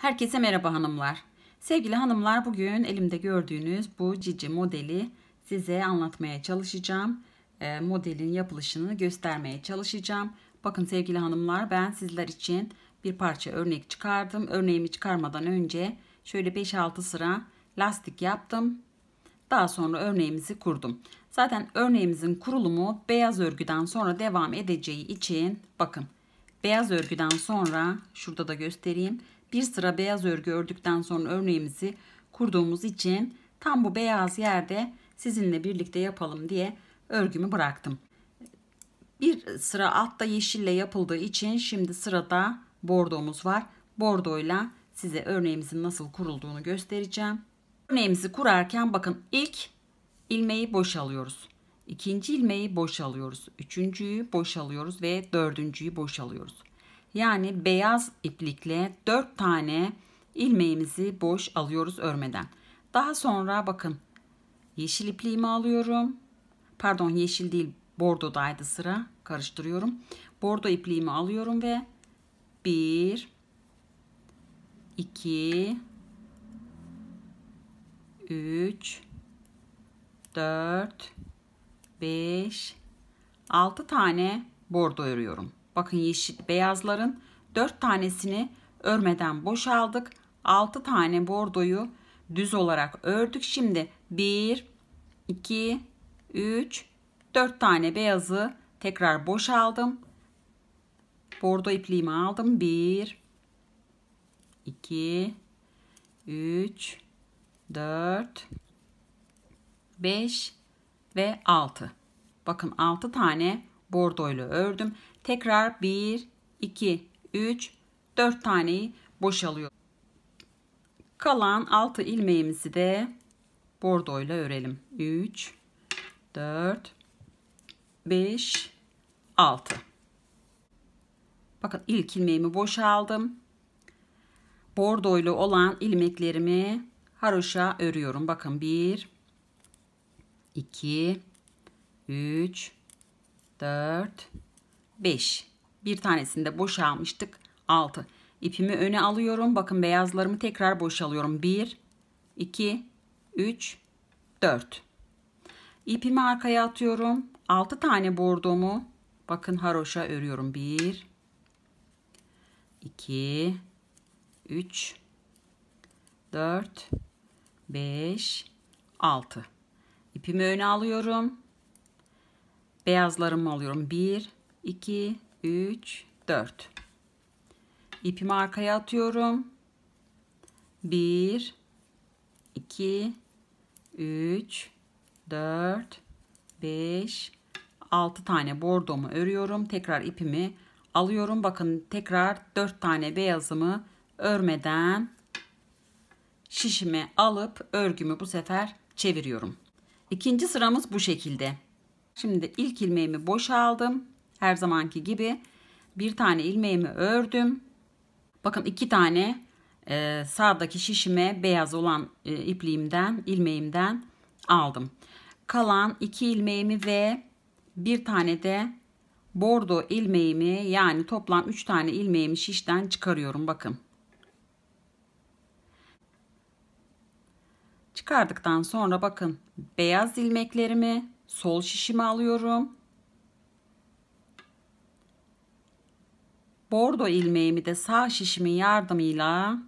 Herkese merhaba hanımlar. Sevgili hanımlar bugün elimde gördüğünüz bu cici modeli size anlatmaya çalışacağım. E, modelin yapılışını göstermeye çalışacağım. Bakın sevgili hanımlar ben sizler için bir parça örnek çıkardım. Örneğimi çıkarmadan önce şöyle 5-6 sıra lastik yaptım. Daha sonra örneğimizi kurdum. Zaten örneğimizin kurulumu beyaz örgüden sonra devam edeceği için bakın beyaz örgüden sonra şurada da göstereyim bir sıra beyaz örgü ördükten sonra örneğimizi kurduğumuz için tam bu beyaz yerde sizinle birlikte yapalım diye örgümü bıraktım. Bir sıra altta yeşille yapıldığı için şimdi sırada bordomuz var. Bordoyla size örneğimizin nasıl kurulduğunu göstereceğim. Örneğimizi kurarken bakın ilk ilmeği boşalıyoruz. İkinci ilmeği boşalıyoruz. Üçüncüyü boşalıyoruz ve dördüncüyü boşalıyoruz yani beyaz iplikle 4 tane ilmeğimizi boş alıyoruz örmeden. Daha sonra bakın yeşil ipliğimi alıyorum. Pardon yeşil değil bordodaydı sıra karıştırıyorum. Bordo ipliğimi alıyorum ve 1 2 3 4 5 6 tane bordo örüyorum. Bakın yeşil beyazların 4 tanesini örmeden boşaldık. 6 tane bordoyu düz olarak ördük. Şimdi 1, 2, 3, 4 tane beyazı tekrar boşaldım. Bordo ipliğimi aldım. 1, 2, 3, 4, 5 ve 6. Bakın 6 tane bordo ile ördüm. Tekrar 1, 2, 3, 4 taneyi boşalıyor. Kalan 6 ilmeğimizi de bordo ile örelim. 3, 4, 5, 6. Bakın ilk ilmeğimi boşaldım. Bordoylu olan ilmeklerimi haroşa örüyorum. Bakın 1, 2, 3, 4, 5. Bir tanesinde de boşalmıştık. 6. İpimi öne alıyorum. Bakın beyazlarımı tekrar boşalıyorum. 1, 2, 3, 4. İpimi arkaya atıyorum. 6 tane bordomu bakın haroşa örüyorum. 1, 2, 3, 4, 5, 6. İpimi öne alıyorum. Beyazlarımı alıyorum. 1, 2, 3, 4. İpimi arkaya atıyorum. 1, 2, 3, 4, 5, 6 tane bordomu örüyorum. Tekrar ipimi alıyorum. Bakın tekrar 4 tane beyazımı örmeden şişimi alıp örgümü bu sefer çeviriyorum. İkinci sıramız bu şekilde. Şimdi ilk ilmeğimi boşa aldım. Her zamanki gibi bir tane ilmeğimi ördüm. Bakın iki tane e, sağdaki şişime beyaz olan e, ipliğimden, ilmeğimden aldım. Kalan iki ilmeğimi ve bir tane de bordo ilmeğimi yani toplam üç tane ilmeğimi şişten çıkarıyorum bakın. Çıkardıktan sonra bakın beyaz ilmeklerimi sol şişimi alıyorum. Bordo ilmeğimi de sağ şişimin yardımıyla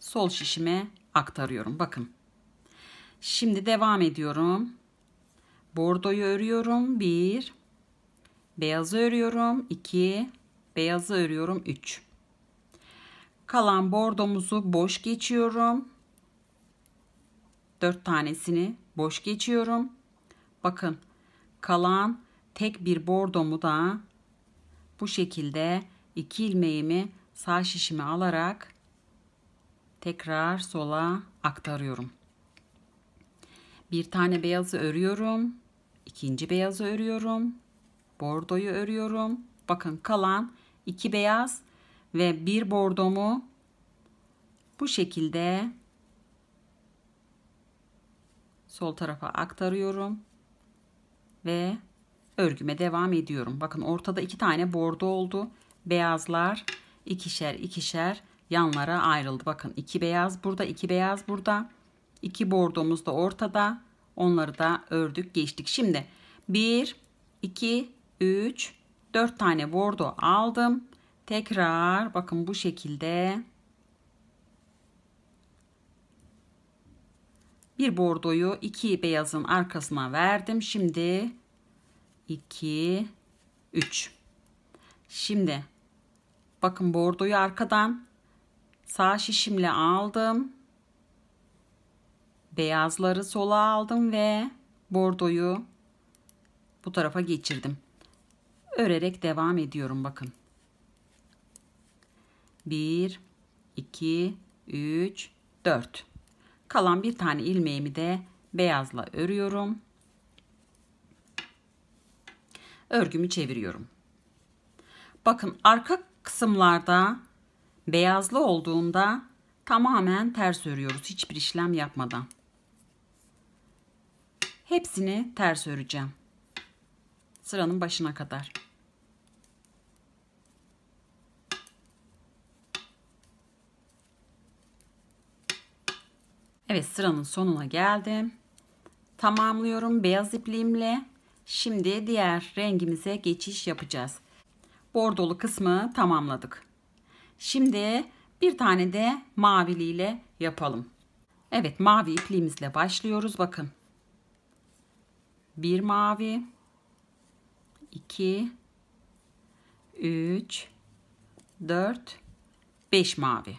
sol şişime aktarıyorum. Bakın. Şimdi devam ediyorum. Bordoyu örüyorum. 1 Beyazı örüyorum. 2 Beyazı örüyorum. 3 Kalan bordomuzu boş geçiyorum 4 tanesini boş geçiyorum. Bakın kalan tek bir bordomu da bu şekilde iki ilmeğimi sağ şişime alarak tekrar sola aktarıyorum. Bir tane beyazı örüyorum. ikinci beyazı örüyorum. Bordoyu örüyorum. Bakın kalan iki beyaz ve bir bordomu bu şekilde sol tarafa aktarıyorum ve örgüme devam ediyorum. Bakın ortada iki tane bordo oldu. Beyazlar ikişer ikişer yanlara ayrıldı. Bakın iki beyaz burada, iki beyaz burada. iki bordomuz da ortada. Onları da ördük, geçtik. Şimdi 1 2 3 4 tane bordo aldım. Tekrar bakın bu şekilde Bir bordoyu iki beyazın arkasına verdim. Şimdi 2 3 Şimdi bakın bordoyu arkadan sağ şişimle aldım. Beyazları sola aldım ve bordoyu bu tarafa geçirdim. Örerek devam ediyorum bakın. 1 2 3 4 Kalan bir tane ilmeğimi de beyazla örüyorum. Örgümü çeviriyorum. Bakın arka kısımlarda beyazlı olduğunda tamamen ters örüyoruz hiçbir işlem yapmadan. Hepsini ters öreceğim. Sıranın başına kadar. Evet sıranın sonuna geldim. Tamamlıyorum beyaz ipliğimle. Şimdi diğer rengimize geçiş yapacağız. Bordolu kısmı tamamladık. Şimdi bir tane de maviliyle yapalım. Evet mavi ipliğimizle başlıyoruz. Bakın. Bir mavi. 2 3 4 5 mavi.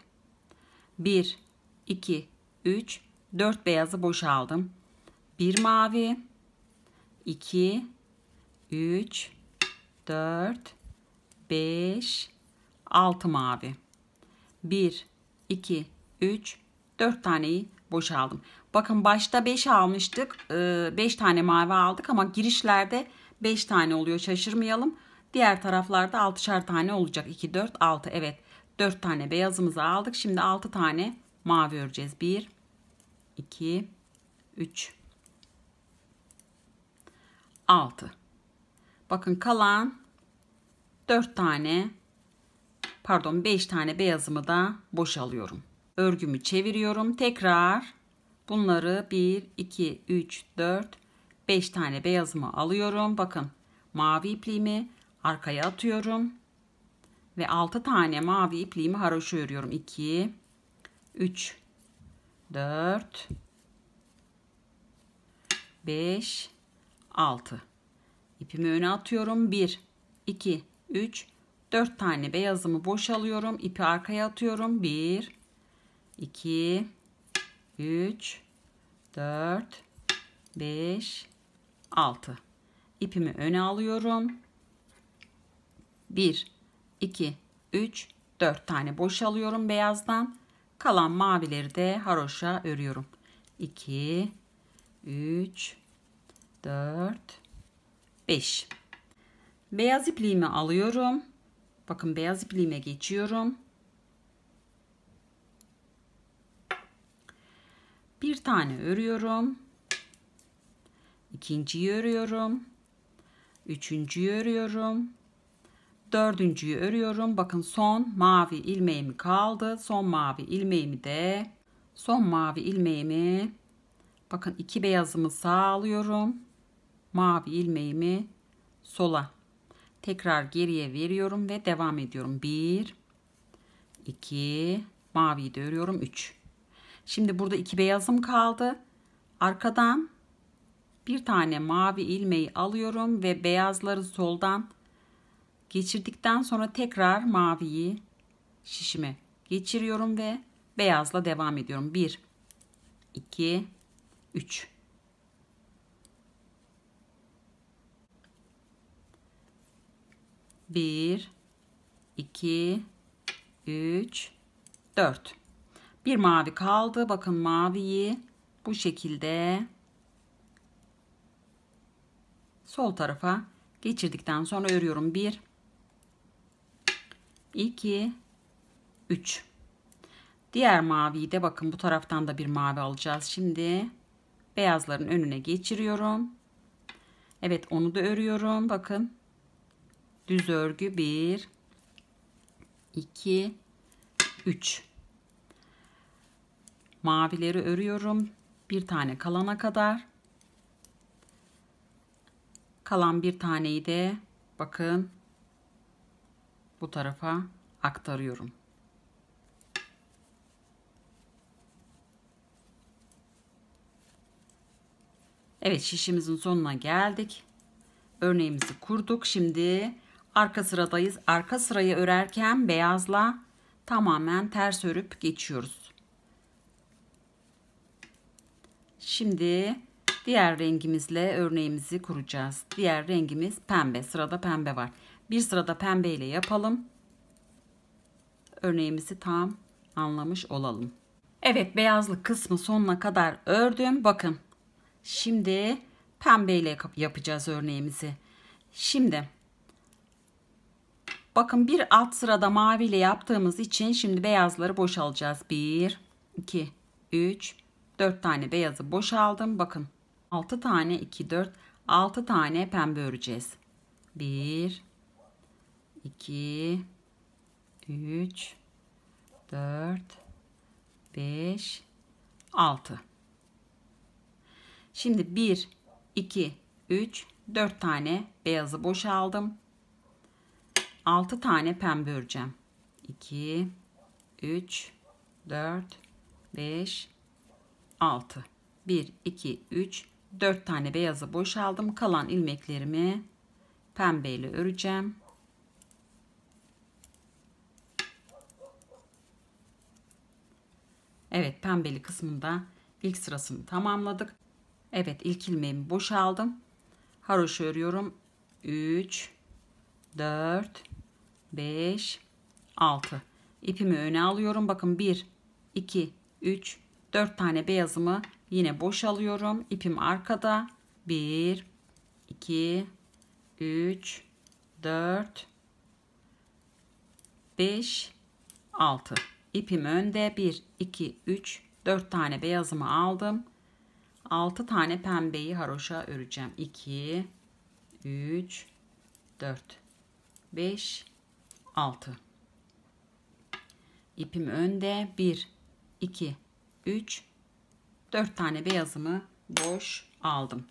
1 2 3 4 beyazı boşaldım. 1 mavi, 2, 3, 4, 5, 6 mavi. 1, 2, 3, 4 taneyi boşaldım. Bakın başta 5 almıştık. 5 ee, tane mavi aldık ama girişlerde 5 tane oluyor şaşırmayalım. Diğer taraflarda 6'şar tane olacak. 2, 4, 6 evet. 4 tane beyazımızı aldık. Şimdi 6 tane mavi öreceğiz. 1, 2 3 6 bakın kalan 4 tane pardon 5 tane beyazımı da boşalıyorum örgümü çeviriyorum tekrar bunları 1 2 3 4 5 tane beyazımı alıyorum bakın mavi ipliğimi arkaya atıyorum ve 6 tane mavi ipliğimi haroşa örüyorum 2 3 4 5 6 İpimi öne atıyorum 1 2 3 4 tane beyazımı boşalıyorum İpi arkaya atıyorum 1 2 3 4 5 6 İpimi öne alıyorum 1 2 3 4 tane boşalıyorum beyazdan Kalan mavileri de haroşa örüyorum. 2, 3, 4, 5. Beyaz ipliğimi alıyorum. Bakın beyaz ipliğime geçiyorum. Bir tane örüyorum. İkinciyi örüyorum. Üçüncüyü örüyorum dördüncüyü örüyorum. Bakın son mavi ilmeğim kaldı. Son mavi ilmeğimi de son mavi ilmeğimi bakın iki beyazımı sağlıyorum. Mavi ilmeğimi sola tekrar geriye veriyorum ve devam ediyorum. 1 2 maviyi de örüyorum 3. Şimdi burada iki beyazım kaldı. Arkadan bir tane mavi ilmeği alıyorum ve beyazları soldan Geçirdikten sonra tekrar maviyi şişime geçiriyorum ve beyazla devam ediyorum. 1 2 3 1 2 3 4 bir mavi kaldı. Bakın maviyi bu şekilde sol tarafa geçirdikten sonra örüyorum. 1 2 3 diğer maviyi de bakın bu taraftan da bir mavi alacağız şimdi beyazların önüne geçiriyorum Evet onu da örüyorum bakın düz örgü 1 2 3 mavileri örüyorum bir tane kalana kadar kalan bir taneyi de bakın bu tarafa aktarıyorum. Evet şişimizin sonuna geldik. Örneğimizi kurduk. Şimdi arka sıradayız. Arka sırayı örerken beyazla tamamen ters örüp geçiyoruz. Şimdi diğer rengimizle örneğimizi kuracağız. Diğer rengimiz pembe. Sırada pembe var. Bir sırada pembe ile yapalım. Örneğimizi tam anlamış olalım. Evet beyazlı kısmı sonuna kadar ördüm. Bakın şimdi pembe ile yapacağız örneğimizi. Şimdi bakın bir alt sırada mavi ile yaptığımız için şimdi beyazları boşalacağız. 1, 2, 3, 4 tane beyazı boşaldım. Bakın 6 tane 2, 4, 6 tane pembe öreceğiz. 1, 2 3 4 5 6 Şimdi 1 2 3 4 tane beyazı boşaldım. 6 tane pembe öreceğim. 2 3 4 5 6 1 2 3 4 tane beyazı boşaldım. Kalan ilmeklerimi pembeyle öreceğim. Evet pembeli kısmında ilk sırasını tamamladık. Evet ilk ilmeğimi boşaldım. Haroş örüyorum. 3 4 5 6 İpimi öne alıyorum. Bakın 1 2 3 4 tane beyazımı yine boş alıyorum. İpim arkada. 1 2 3 4 5 6 İpimi önde 1, 2, 3, 4 tane beyazımı aldım. 6 tane pembeyi haroşa öreceğim. 2, 3, 4, 5, 6. İpim önde 1, 2, 3, 4 tane beyazımı boş aldım.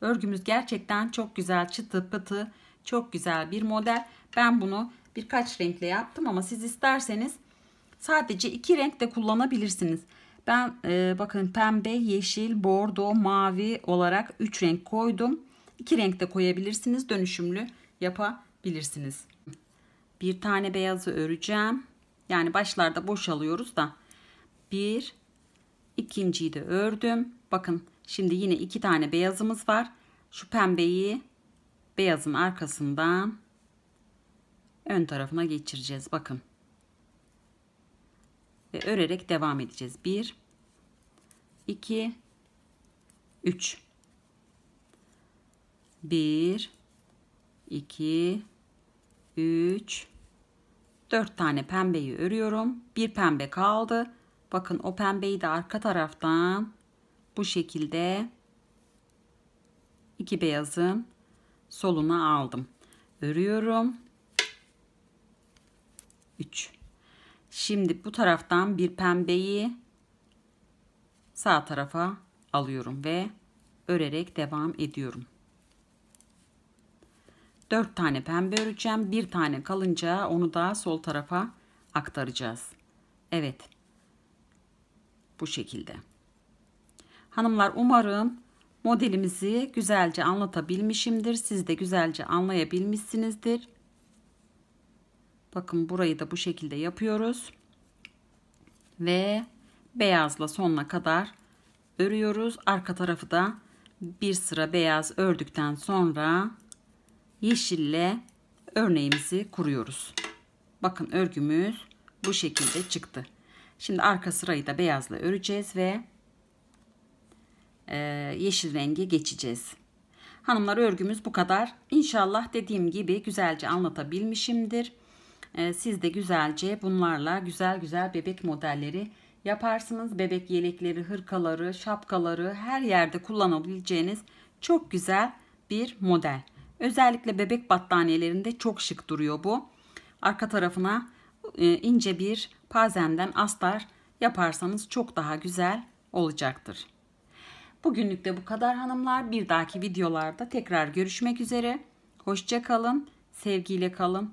Örgümüz gerçekten çok güzel çıtı pıtı çok güzel bir model. Ben bunu birkaç renkle yaptım ama siz isterseniz sadece iki renk de kullanabilirsiniz. Ben e, bakın pembe, yeşil, bordo, mavi olarak 3 renk koydum. 2 renk de koyabilirsiniz. Dönüşümlü yapabilirsiniz. Bir tane beyazı öreceğim. Yani başlarda boşalıyoruz da. Bir, ikinciyi de ördüm. Bakın şimdi yine iki tane beyazımız var. Şu pembeyi beyazın arkasından ön tarafına geçireceğiz. Bakın. Ve örerek devam edeceğiz. 1 2 3 1 2 3 4 tane pembeyi örüyorum. Bir pembe kaldı. Bakın o pembeyi de arka taraftan bu şekilde iki beyazın soluna aldım. Örüyorum. 3. Şimdi bu taraftan bir pembeyi sağ tarafa alıyorum ve örerek devam ediyorum. 4 tane pembe öreceğim. Bir tane kalınca onu da sol tarafa aktaracağız. Evet. Bu şekilde. Hanımlar umarım modelimizi güzelce anlatabilmişimdir. Siz de güzelce anlayabilmişsinizdir. Bakın burayı da bu şekilde yapıyoruz. Ve beyazla sonuna kadar örüyoruz. Arka tarafı da bir sıra beyaz ördükten sonra yeşille örneğimizi kuruyoruz. Bakın örgümüz bu şekilde çıktı. Şimdi arka sırayı da beyazla öreceğiz ve e, yeşil rengi geçeceğiz. Hanımlar örgümüz bu kadar. İnşallah dediğim gibi güzelce anlatabilmişimdir. Ee, siz de güzelce bunlarla güzel güzel bebek modelleri yaparsınız. Bebek yelekleri, hırkaları, şapkaları her yerde kullanabileceğiniz çok güzel bir model. Özellikle bebek battaniyelerinde çok şık duruyor bu. Arka tarafına e, ince bir pazenden astar yaparsanız çok daha güzel olacaktır. Bugünlük de bu kadar hanımlar. Bir dahaki videolarda tekrar görüşmek üzere. Hoşça kalın, sevgiyle kalın.